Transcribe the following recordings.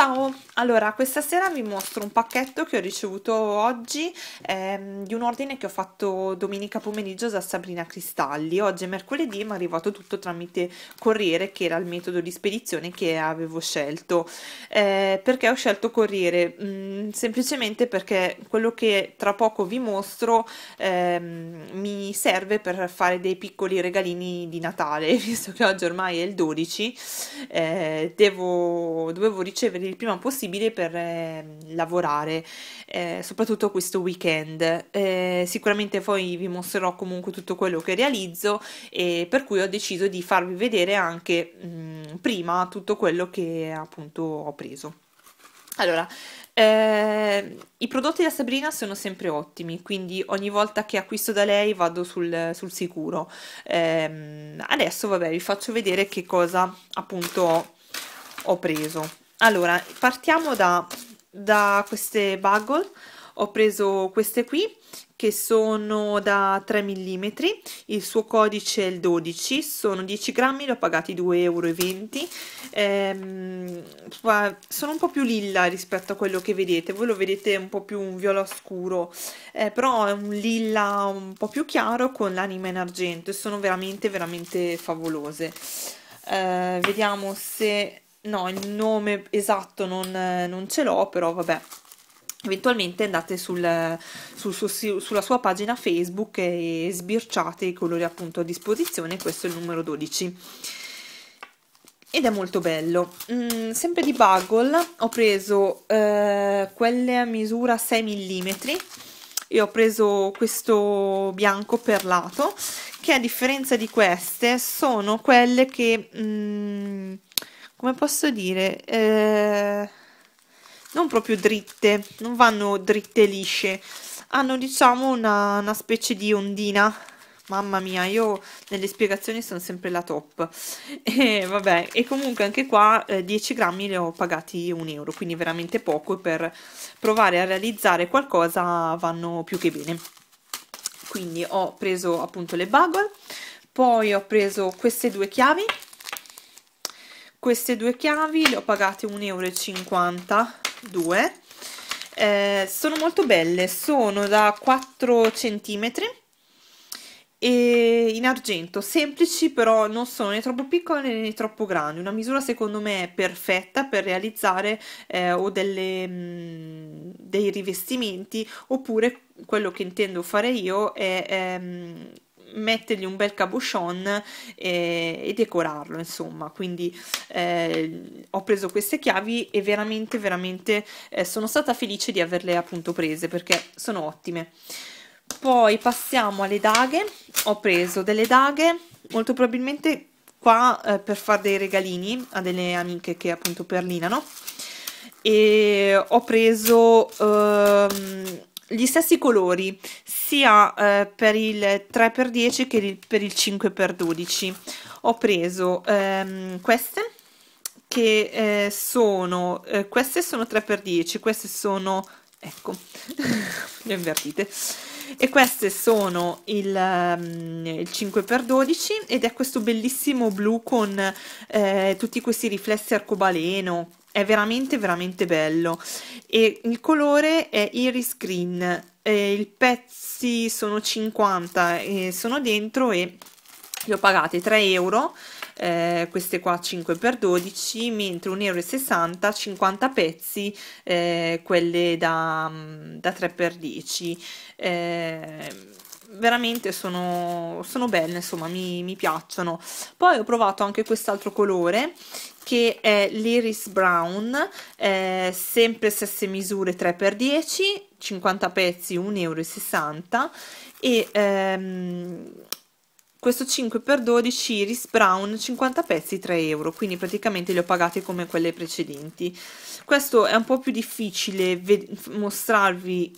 早哦。Allora, questa sera vi mostro un pacchetto che ho ricevuto oggi ehm, di un ordine che ho fatto domenica pomeriggio da Sabrina Cristalli. Oggi è mercoledì ma è arrivato tutto tramite Corriere che era il metodo di spedizione che avevo scelto. Eh, perché ho scelto Corriere? Mm, semplicemente perché quello che tra poco vi mostro ehm, mi serve per fare dei piccoli regalini di Natale, visto che oggi ormai è il 12, eh, devo, dovevo ricevere il prima possibile possibile per eh, lavorare, eh, soprattutto questo weekend. Eh, sicuramente poi vi mostrerò comunque tutto quello che realizzo e per cui ho deciso di farvi vedere anche mh, mm, prima tutto quello che appunto ho preso. Allora, eh, I prodotti da Sabrina sono sempre ottimi, quindi ogni volta che acquisto da lei vado sul, sul sicuro. Eh, adesso vabbè vi faccio vedere che cosa appunto ho, ho preso allora partiamo da, da queste bagel ho preso queste qui che sono da 3 mm il suo codice è il 12 sono 10 grammi l'ho pagati 2,20 euro ehm, sono un po' più lilla rispetto a quello che vedete voi lo vedete un po' più un viola scuro eh, però è un lilla un po' più chiaro con l'anima in argento e sono veramente veramente favolose eh, vediamo se no il nome esatto non, non ce l'ho però vabbè eventualmente andate sul, sul, sul, sulla sua pagina Facebook e sbirciate i colori appunto a disposizione, questo è il numero 12 ed è molto bello mm, sempre di Bagel ho preso eh, quelle a misura 6 mm e ho preso questo bianco perlato che a differenza di queste sono quelle che mm, come posso dire, eh, non proprio dritte, non vanno dritte lisce, hanno diciamo una, una, specie di ondina. Mamma mia, io nelle spiegazioni sono sempre la top. E eh, vabbè, e comunque anche qua eh, 10 grammi li ho pagati un euro, quindi veramente poco per provare a realizzare qualcosa vanno più che bene. Quindi ho preso appunto le bagel, poi ho preso queste due chiavi queste due chiavi le ho pagate 1,52 euro eh, sono molto belle sono da 4 cm e in argento semplici però non sono né troppo piccole né troppo grandi una misura secondo me è perfetta per realizzare eh, o delle, mh, mm, dei rivestimenti oppure quello che intendo fare io è ehm, mettergli un bel cabochon e, e decorarlo, insomma. Quindi eh, ho preso queste chiavi e veramente, veramente eh, sono stata felice di averle appunto prese perché sono ottime. Poi passiamo alle daghe. Ho preso delle daghe, molto probabilmente qua eh, per fare dei regalini a delle amiche che appunto perlinano e ho preso ehm, gli stessi colori sia eh, per il 3x10 che per il 5x12 ho preso ehm, queste che eh, sono eh, queste sono 3x10 queste sono ecco le invertite e queste sono il, ehm, il 5x12 ed è questo bellissimo blu con eh, tutti questi riflessi arcobaleno è veramente veramente bello e il colore è iris green eh, i pezzi sono 50 eh, sono dentro e li ho pagati 3 euro eh, queste qua 5x12 mentre 1,60 euro 50 pezzi eh, quelle da, mm, da 3x10 veramente sono, sono belle, insomma, mi, mi piacciono. Poi ho provato anche quest'altro colore, che è l'Iris Brown, eh, sempre stesse misure 3x10, 50 pezzi, 1,60 euro, e ehm, questo 5x12 Iris Brown, 50 pezzi, 3 euro, quindi praticamente li ho pagati come quelle precedenti. Questo è un po' più difficile mostrarvi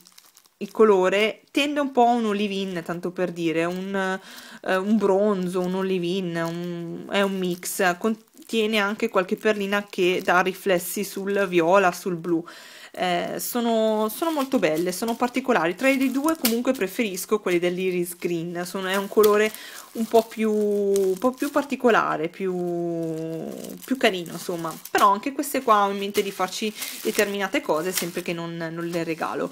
il colore tende un po' a un olivin, tanto per dire, un, eh, un bronzo, un olivin, un, è un mix, contiene anche qualche perlina che dà riflessi sul viola, sul blu. Eh, sono, sono, molto belle, sono particolari. Tra i due comunque preferisco quelli dell'iris green, sono, è un colore un po' più, un po più particolare, più, più, carino insomma. Però anche queste qua ho in mente di farci determinate cose sempre che non, non le regalo.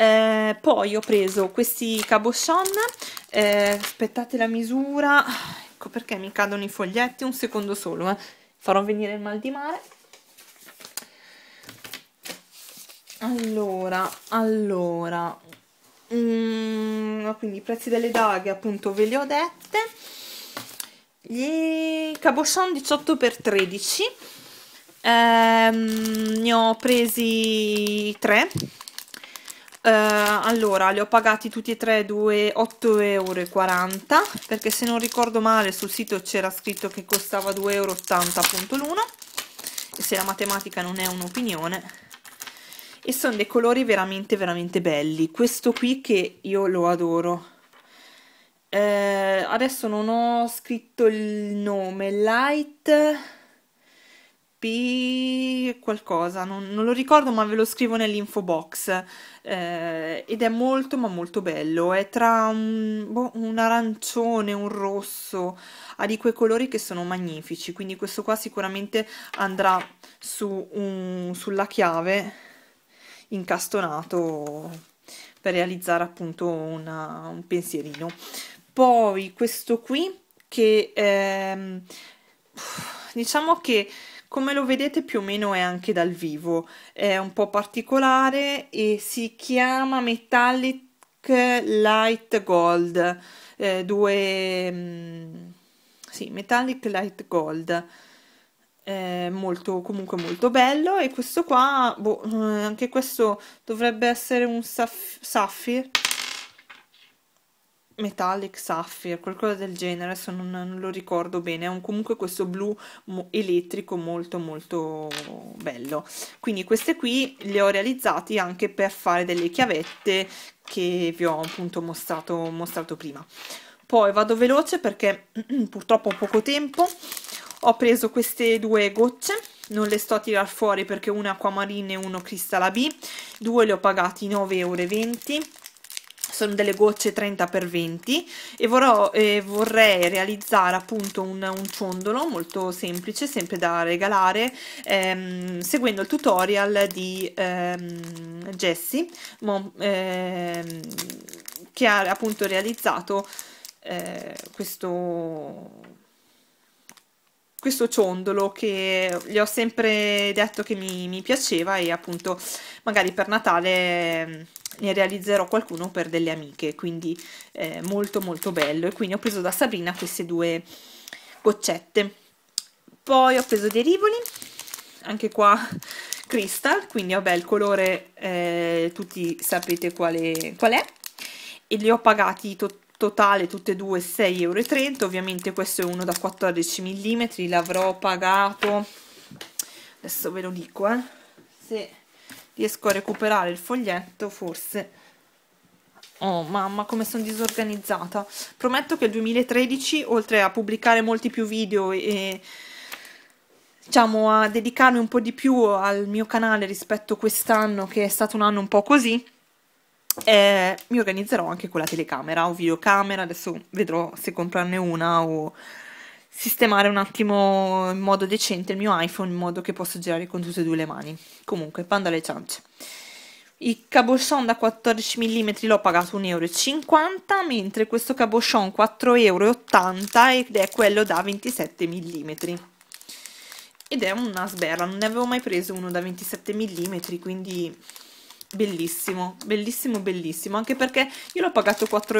Eh, poi ho preso questi cabochon eh, aspettate la misura ecco perché mi cadono i foglietti un secondo solo eh. farò venire il mal di mare allora allora mm, quindi i prezzi delle daghe appunto ve li ho dette gli cabochon 18x13 ehm, ne ho presi 3 eh, allora li ho pagati tutti e tre 2,8,40 euro perché se non ricordo male sul sito c'era scritto che costava 2,80 euro appunto l'uno e se la matematica non è un'opinione e sono dei colori veramente veramente belli questo qui che io lo adoro eh, adesso non ho scritto il nome light P qualcosa, non, non, lo ricordo ma ve lo scrivo nell'info box eh, ed è molto ma molto bello, è tra un, boh, un arancione, un rosso, ha di quei colori che sono magnifici, quindi questo qua sicuramente andrà su un, sulla chiave incastonato per realizzare appunto una, un pensierino. Poi questo qui che... Ehm, diciamo che come lo vedete più o meno è anche dal vivo, è un po' particolare e si chiama Metallic Light Gold, eh, due... Mm, sì, Metallic Light Gold. è molto comunque molto bello e questo qua boh, eh, anche questo dovrebbe essere un saff- saffir Metallic Sapphire, qualcosa del genere, se non, non, lo ricordo bene, è un, comunque questo blu mo- elettrico molto molto bello. Quindi queste qui le ho realizzate anche per fare delle chiavette che vi ho appunto mostrato, mostrato prima. Poi vado veloce perché purtroppo ho poco tempo, ho preso queste due gocce, non le sto a tirare fuori perché una acquamarina e uno cristalla B, due le ho pagate 9,20 euro sono delle gocce 30x20 e vorrò, eh, vorrei realizzare appunto un, un, ciondolo molto semplice, sempre da regalare, ehm, seguendo il tutorial di ehm, Jessie, ehm, che ha appunto realizzato eh, questo questo ciondolo che gli ho sempre detto che mi, mi piaceva e appunto magari per Natale mm, ne realizzerò qualcuno per delle amiche, quindi eh, molto molto bello. E quindi ho preso da Sabrina queste due goccette. Poi ho preso dei rivoli, anche qua crystal, quindi vabbè il colore eh, tutti sapete quale, qual è, e li ho pagati totale tutte e due 6,30 euro ovviamente questo è uno da 14 mm l'avrò pagato adesso ve lo dico eh. se riesco a recuperare il foglietto forse oh mamma come sono disorganizzata prometto che il 2013 oltre a pubblicare molti più video e diciamo a dedicarmi un po' di più al mio canale rispetto a quest'anno che è stato un anno un po' così eh, mi organizzerò anche con la telecamera o videocamera, adesso vedrò se comprarne una o sistemare un attimo in modo decente il mio iPhone in modo che possa girare con tutte e due le mani. Comunque, panda alle ciance. Il cabochon da 14 mm l'ho pagato 1,50 euro, mentre questo cabochon 4,80 euro ed è quello da 27 mm. Ed è una sberla, non ne avevo mai preso uno da 27 mm, quindi bellissimo, bellissimo, bellissimo, anche perché io l'ho pagato 4,80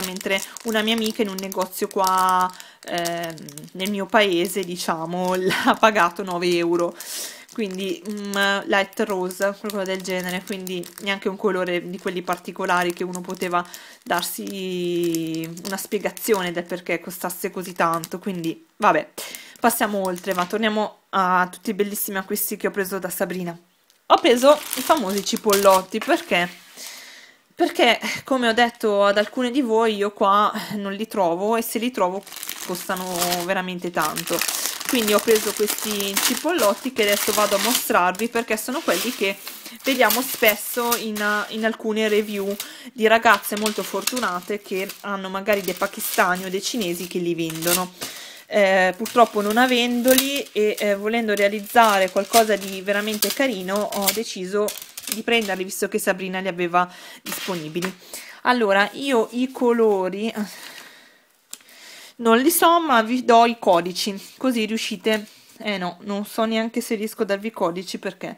euro, mentre una mia amica in un negozio qua eh, nel mio paese, diciamo, l'ha pagato 9 euro, quindi um, light rose, qualcosa del genere, quindi neanche un colore di quelli particolari che uno poteva darsi una spiegazione del perché costasse così tanto, quindi vabbè, passiamo oltre, ma torniamo a tutti i bellissimi acquisti che ho preso da Sabrina ho preso i famosi cipollotti perché? Perché, come ho detto ad alcune di voi, io qua non li trovo e se li trovo costano veramente tanto. Quindi ho preso questi cipollotti che adesso vado a mostrarvi perché sono quelli che vediamo spesso in, in, alcune review di ragazze molto fortunate che hanno magari dei pakistani o dei cinesi che li vendono eh, purtroppo non avendoli e eh, volendo realizzare qualcosa di veramente carino ho deciso di prenderli visto che Sabrina li aveva disponibili allora io i colori non li so ma vi do i codici così riuscite eh no non so neanche se riesco a darvi i codici perché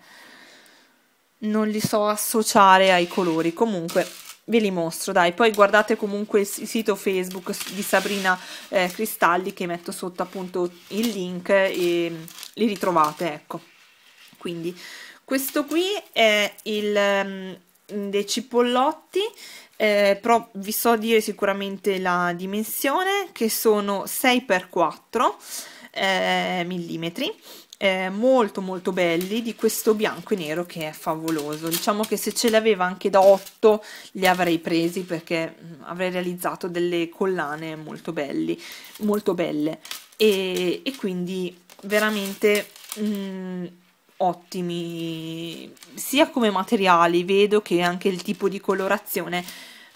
non li so associare ai colori comunque ve li mostro dai poi guardate comunque il sito facebook di Sabrina eh, Cristalli che metto sotto appunto il link e li ritrovate ecco quindi questo qui è il um, dei cipollotti eh, però vi so dire sicuramente la dimensione che sono 6x4 eh, millimetri eh, molto molto belli di questo bianco e nero che è favoloso diciamo che se ce l'aveva anche da 8 li avrei presi perché mm, avrei realizzato delle collane molto belli molto belle e, e quindi veramente mh, mm, ottimi sia come materiali vedo che anche il tipo di colorazione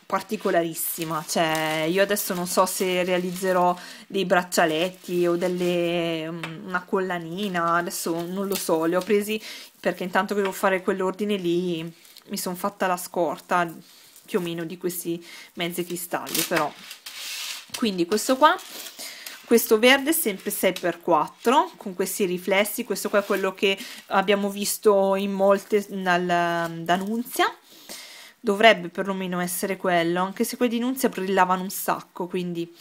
particolarissima. Cioè, io adesso non so se realizzerò dei braccialetti o delle, mm, una collanina, adesso non lo so, le ho presi perché intanto che devo fare quell'ordine lì mi sono fatta la scorta più o meno di questi mezzi cristalli, però. Quindi questo qua questo verde è sempre 6x4 con questi riflessi questo qua è quello che abbiamo visto in molte dal, mm, da Nunzia dovrebbe perlomeno essere quello, anche se quelli di Nunzia brillavano un sacco, quindi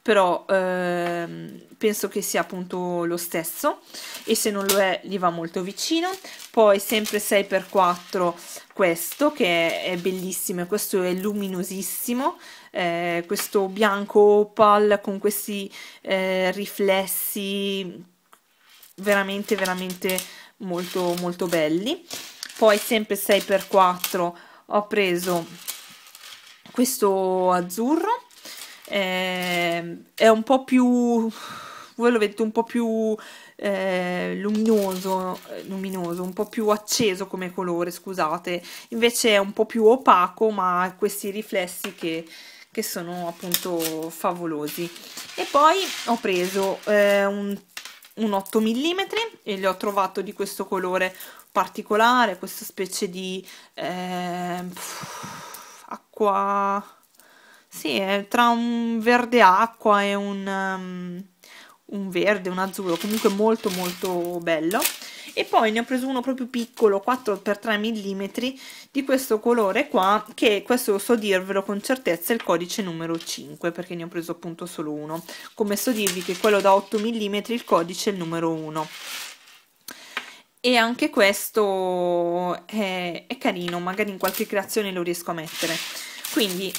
però ehm, penso che sia appunto lo stesso e se non lo è gli va molto vicino poi sempre 6x4 questo che è bellissimo questo è luminosissimo eh, questo bianco opal con questi eh, riflessi veramente veramente molto molto belli poi sempre 6x4 ho preso questo azzurro eh, è un po' più voi lo vedete un po' più eh, luminoso, luminoso, un po' più acceso come colore, scusate, invece è un po' più opaco ma ha questi riflessi che, che sono appunto favolosi. E poi ho preso eh, un un 8 mm e li ho trovato di questo colore particolare, questa specie di eh, acqua, sì, è tra un verde acqua e un, um, un verde, un azzurro, comunque molto molto bello e poi ne ho preso uno proprio piccolo 4x3 mm di questo colore qua che questo so dirvelo con certezza è il codice numero 5 perché ne ho preso appunto solo uno come so dirvi che quello da 8 mm il codice è il numero 1 e anche questo è, è carino magari in qualche creazione lo riesco a mettere quindi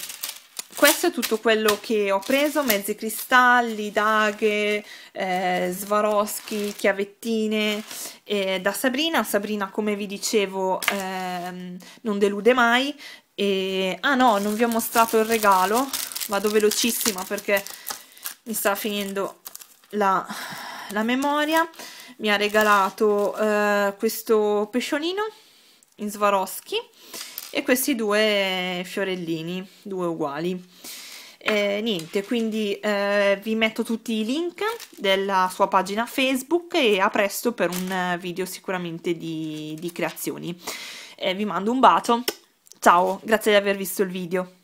questo è tutto quello che ho preso, mezzi cristalli, daghe, eh, svaroschi, chiavettine eh, da Sabrina. Sabrina, come vi dicevo, ehm, non delude mai. E... Ah no, non vi ho mostrato il regalo, vado velocissima perché mi sta finendo la, la memoria. Mi ha regalato eh, questo pesciolino in Swarovski e questi due fiorellini, due uguali eh, niente, quindi eh, vi metto tutti i link della sua pagina Facebook e a presto per un eh, video sicuramente di, di creazioni. Eh, vi mando un bacio, ciao, grazie di aver visto il video.